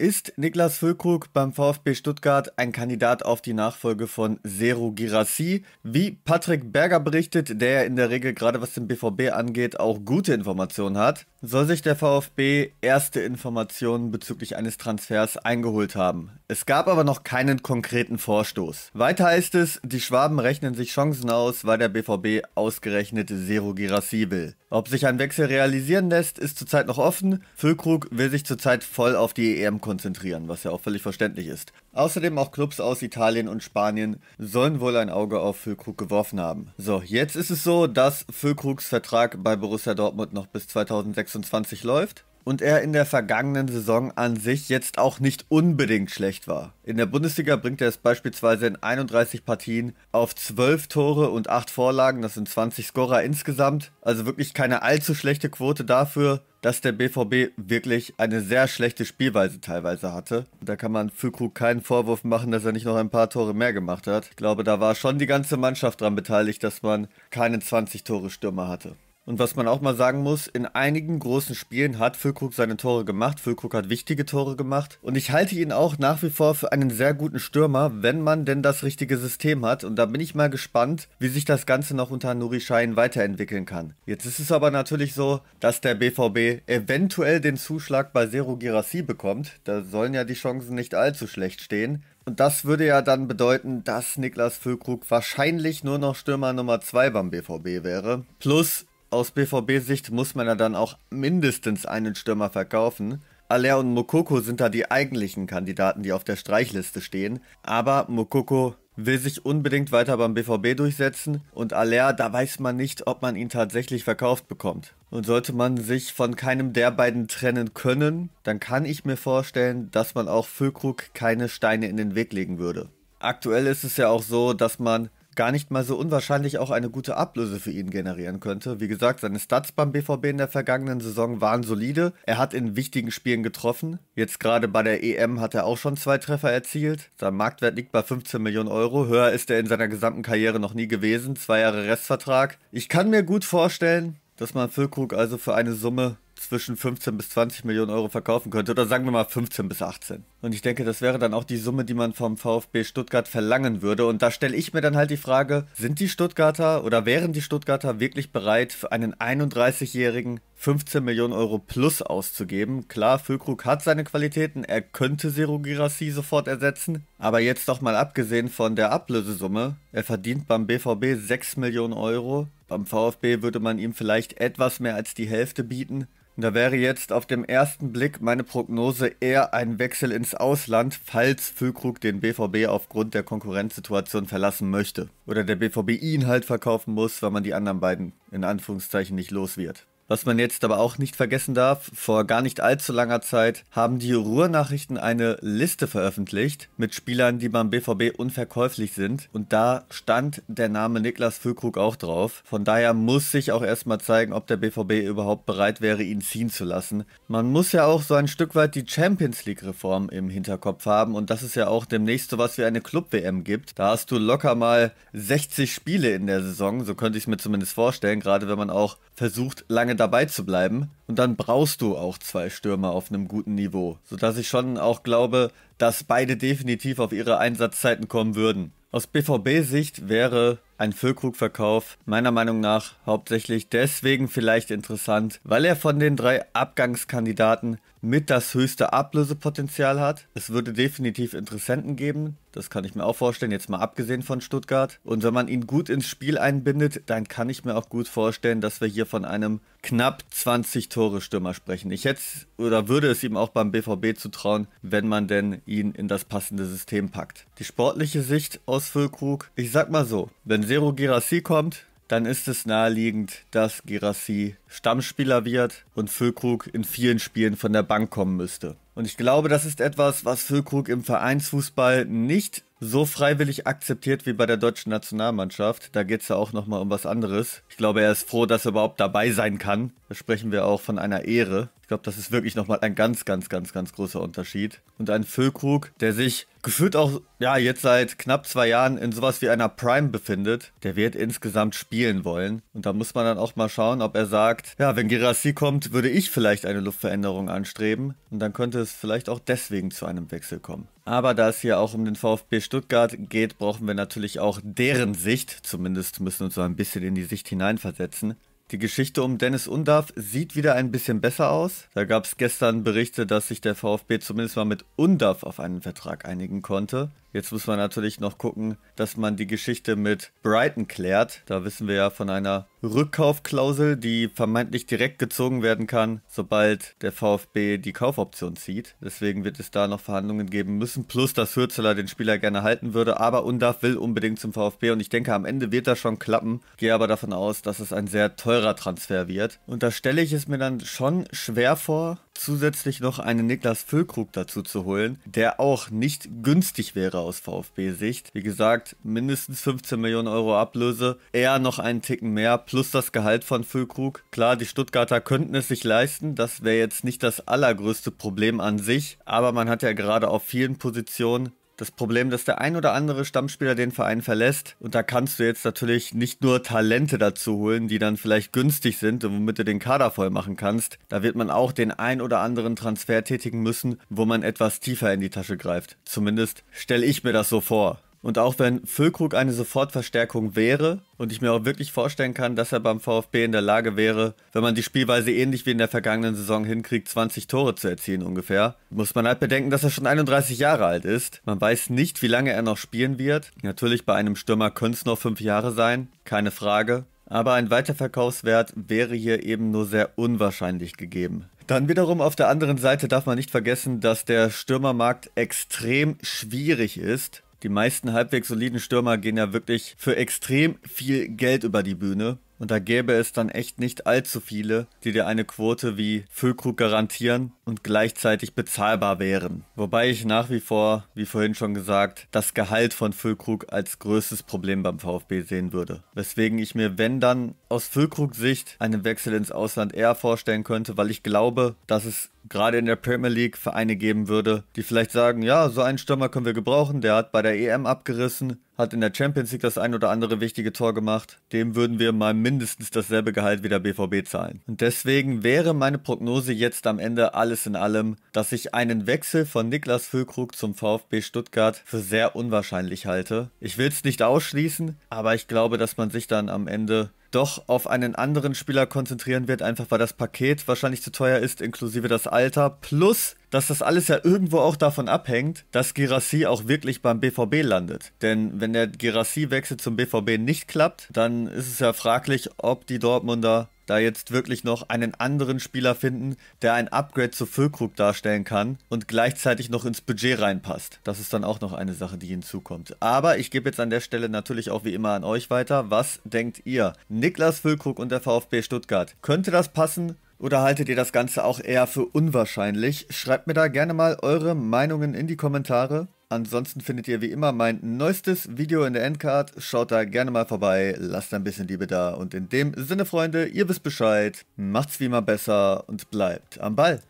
Ist Niklas Füllkrug beim VfB Stuttgart ein Kandidat auf die Nachfolge von Seru Girassi? Wie Patrick Berger berichtet, der in der Regel gerade was den BVB angeht auch gute Informationen hat, soll sich der VfB erste Informationen bezüglich eines Transfers eingeholt haben. Es gab aber noch keinen konkreten Vorstoß. Weiter heißt es, die Schwaben rechnen sich Chancen aus, weil der BVB ausgerechnet Zero Girassi will. Ob sich ein Wechsel realisieren lässt, ist zurzeit noch offen. Füllkrug will sich zurzeit voll auf die EM konzentrieren, was ja auch völlig verständlich ist. Außerdem auch Clubs aus Italien und Spanien sollen wohl ein Auge auf Füllkrug geworfen haben. So, jetzt ist es so, dass Füllkrugs Vertrag bei Borussia Dortmund noch bis 2026 26 läuft und er in der vergangenen Saison an sich jetzt auch nicht unbedingt schlecht war. In der Bundesliga bringt er es beispielsweise in 31 Partien auf 12 Tore und 8 Vorlagen, das sind 20 Scorer insgesamt, also wirklich keine allzu schlechte Quote dafür, dass der BVB wirklich eine sehr schlechte Spielweise teilweise hatte. Da kann man Füllkrug keinen Vorwurf machen, dass er nicht noch ein paar Tore mehr gemacht hat. Ich glaube, da war schon die ganze Mannschaft daran beteiligt, dass man keine 20 Tore Stürmer hatte. Und was man auch mal sagen muss, in einigen großen Spielen hat Füllkrug seine Tore gemacht. Füllkrug hat wichtige Tore gemacht. Und ich halte ihn auch nach wie vor für einen sehr guten Stürmer, wenn man denn das richtige System hat. Und da bin ich mal gespannt, wie sich das Ganze noch unter Nuri Schein weiterentwickeln kann. Jetzt ist es aber natürlich so, dass der BVB eventuell den Zuschlag bei Zero Girassi bekommt. Da sollen ja die Chancen nicht allzu schlecht stehen. Und das würde ja dann bedeuten, dass Niklas Füllkrug wahrscheinlich nur noch Stürmer Nummer 2 beim BVB wäre. Plus, aus BVB-Sicht muss man ja dann auch mindestens einen Stürmer verkaufen. Aller und Mokoko sind da die eigentlichen Kandidaten, die auf der Streichliste stehen. Aber Mokoko will sich unbedingt weiter beim BVB durchsetzen und Aller, da weiß man nicht, ob man ihn tatsächlich verkauft bekommt. Und sollte man sich von keinem der beiden trennen können, dann kann ich mir vorstellen, dass man auch Füllkrug keine Steine in den Weg legen würde. Aktuell ist es ja auch so, dass man gar nicht mal so unwahrscheinlich auch eine gute Ablöse für ihn generieren könnte. Wie gesagt, seine Stats beim BVB in der vergangenen Saison waren solide. Er hat in wichtigen Spielen getroffen. Jetzt gerade bei der EM hat er auch schon zwei Treffer erzielt. Sein Marktwert liegt bei 15 Millionen Euro. Höher ist er in seiner gesamten Karriere noch nie gewesen. Zwei Jahre Restvertrag. Ich kann mir gut vorstellen, dass man Füllkrug also für eine Summe zwischen 15 bis 20 Millionen Euro verkaufen könnte. Oder sagen wir mal 15 bis 18. Und ich denke, das wäre dann auch die Summe, die man vom VfB Stuttgart verlangen würde. Und da stelle ich mir dann halt die Frage, sind die Stuttgarter oder wären die Stuttgarter wirklich bereit, für einen 31-Jährigen 15 Millionen Euro plus auszugeben. Klar, Füllkrug hat seine Qualitäten, er könnte Zero Girassi sofort ersetzen, aber jetzt doch mal abgesehen von der Ablösesumme, er verdient beim BVB 6 Millionen Euro, beim VfB würde man ihm vielleicht etwas mehr als die Hälfte bieten da wäre jetzt auf dem ersten Blick meine Prognose eher ein Wechsel ins Ausland, falls Füllkrug den BVB aufgrund der Konkurrenzsituation verlassen möchte. Oder der BVB ihn halt verkaufen muss, weil man die anderen beiden in Anführungszeichen nicht los wird. Was man jetzt aber auch nicht vergessen darf, vor gar nicht allzu langer Zeit haben die Ruhrnachrichten eine Liste veröffentlicht mit Spielern, die beim BVB unverkäuflich sind. Und da stand der Name Niklas Füllkrug auch drauf. Von daher muss sich auch erstmal zeigen, ob der BVB überhaupt bereit wäre, ihn ziehen zu lassen. Man muss ja auch so ein Stück weit die Champions League-Reform im Hinterkopf haben. Und das ist ja auch demnächst so was wie eine Club-WM gibt. Da hast du locker mal 60 Spiele in der Saison. So könnte ich es mir zumindest vorstellen, gerade wenn man auch versucht, lange dabei zu bleiben. Und dann brauchst du auch zwei Stürmer auf einem guten Niveau, sodass ich schon auch glaube, dass beide definitiv auf ihre Einsatzzeiten kommen würden. Aus BVB-Sicht wäre ein Füllkrugverkauf meiner Meinung nach hauptsächlich deswegen vielleicht interessant, weil er von den drei Abgangskandidaten mit das höchste Ablösepotenzial hat. Es würde definitiv Interessenten geben, das kann ich mir auch vorstellen, jetzt mal abgesehen von Stuttgart. Und wenn man ihn gut ins Spiel einbindet, dann kann ich mir auch gut vorstellen, dass wir hier von einem knapp 20 Tore Stürmer sprechen. Ich hätte oder würde es ihm auch beim BVB zutrauen, wenn man denn ihn in das passende System packt. Die sportliche Sicht aus Füllkrug, ich sag mal so, wenn Zero Girassi kommt, dann ist es naheliegend, dass Girassi Stammspieler wird und Füllkrug in vielen Spielen von der Bank kommen müsste. Und ich glaube, das ist etwas, was Füllkrug im Vereinsfußball nicht so freiwillig akzeptiert wie bei der deutschen Nationalmannschaft. Da geht es ja auch nochmal um was anderes. Ich glaube, er ist froh, dass er überhaupt dabei sein kann. Da sprechen wir auch von einer Ehre. Ich glaube, das ist wirklich nochmal ein ganz, ganz, ganz, ganz großer Unterschied. Und ein Füllkrug, der sich gefühlt auch, ja, jetzt seit knapp zwei Jahren in sowas wie einer Prime befindet, der wird insgesamt spielen wollen. Und da muss man dann auch mal schauen, ob er sagt, ja, wenn Girassi kommt, würde ich vielleicht eine Luftveränderung anstreben. Und dann könnte es es vielleicht auch deswegen zu einem Wechsel kommen. Aber da es hier auch um den VfB Stuttgart geht, brauchen wir natürlich auch deren Sicht, zumindest müssen wir uns so ein bisschen in die Sicht hineinversetzen. Die Geschichte um Dennis Undarf sieht wieder ein bisschen besser aus. Da gab es gestern Berichte, dass sich der VfB zumindest mal mit Undarf auf einen Vertrag einigen konnte. Jetzt muss man natürlich noch gucken, dass man die Geschichte mit Brighton klärt. Da wissen wir ja von einer Rückkaufklausel, die vermeintlich direkt gezogen werden kann, sobald der VfB die Kaufoption zieht. Deswegen wird es da noch Verhandlungen geben müssen, plus dass Hürzeler den Spieler gerne halten würde, aber Undaf will unbedingt zum VfB und ich denke, am Ende wird das schon klappen. Gehe aber davon aus, dass es ein sehr teurer Transfer wird. Und da stelle ich es mir dann schon schwer vor, zusätzlich noch einen Niklas Füllkrug dazu zu holen, der auch nicht günstig wäre aus VfB-Sicht. Wie gesagt, mindestens 15 Millionen Euro Ablöse, eher noch einen Ticken mehr, plus das Gehalt von Füllkrug. Klar, die Stuttgarter könnten es sich leisten, das wäre jetzt nicht das allergrößte Problem an sich, aber man hat ja gerade auf vielen Positionen das Problem, dass der ein oder andere Stammspieler den Verein verlässt. Und da kannst du jetzt natürlich nicht nur Talente dazu holen, die dann vielleicht günstig sind und womit du den Kader voll machen kannst. Da wird man auch den ein oder anderen Transfer tätigen müssen, wo man etwas tiefer in die Tasche greift. Zumindest stelle ich mir das so vor. Und auch wenn Füllkrug eine Sofortverstärkung wäre und ich mir auch wirklich vorstellen kann, dass er beim VfB in der Lage wäre, wenn man die Spielweise ähnlich wie in der vergangenen Saison hinkriegt, 20 Tore zu erzielen ungefähr, muss man halt bedenken, dass er schon 31 Jahre alt ist. Man weiß nicht, wie lange er noch spielen wird. Natürlich bei einem Stürmer können es noch fünf Jahre sein, keine Frage. Aber ein Weiterverkaufswert wäre hier eben nur sehr unwahrscheinlich gegeben. Dann wiederum auf der anderen Seite darf man nicht vergessen, dass der Stürmermarkt extrem schwierig ist. Die meisten halbwegs soliden Stürmer gehen ja wirklich für extrem viel Geld über die Bühne. Und da gäbe es dann echt nicht allzu viele, die dir eine Quote wie Füllkrug garantieren und gleichzeitig bezahlbar wären. Wobei ich nach wie vor, wie vorhin schon gesagt, das Gehalt von Füllkrug als größtes Problem beim VfB sehen würde. Weswegen ich mir, wenn dann aus Füllkrug Sicht einen Wechsel ins Ausland eher vorstellen könnte, weil ich glaube, dass es gerade in der Premier League Vereine geben würde, die vielleicht sagen, ja, so einen Stürmer können wir gebrauchen, der hat bei der EM abgerissen, hat in der Champions League das ein oder andere wichtige Tor gemacht, dem würden wir mal mindestens dasselbe Gehalt wie der BVB zahlen. Und deswegen wäre meine Prognose jetzt am Ende alles in allem, dass ich einen Wechsel von Niklas Füllkrug zum VfB Stuttgart für sehr unwahrscheinlich halte. Ich will es nicht ausschließen, aber ich glaube, dass man sich dann am Ende doch auf einen anderen Spieler konzentrieren wird, einfach weil das Paket wahrscheinlich zu teuer ist, inklusive das Alter, plus dass das alles ja irgendwo auch davon abhängt, dass Girassi auch wirklich beim BVB landet. Denn wenn der Girassi-Wechsel zum BVB nicht klappt, dann ist es ja fraglich, ob die Dortmunder da jetzt wirklich noch einen anderen Spieler finden, der ein Upgrade zu Füllkrug darstellen kann und gleichzeitig noch ins Budget reinpasst. Das ist dann auch noch eine Sache, die hinzukommt. Aber ich gebe jetzt an der Stelle natürlich auch wie immer an euch weiter. Was denkt ihr? Niklas Füllkrug und der VfB Stuttgart. Könnte das passen? Oder haltet ihr das Ganze auch eher für unwahrscheinlich? Schreibt mir da gerne mal eure Meinungen in die Kommentare. Ansonsten findet ihr wie immer mein neuestes Video in der Endcard. Schaut da gerne mal vorbei, lasst ein bisschen Liebe da. Und in dem Sinne, Freunde, ihr wisst Bescheid, macht's wie immer besser und bleibt am Ball.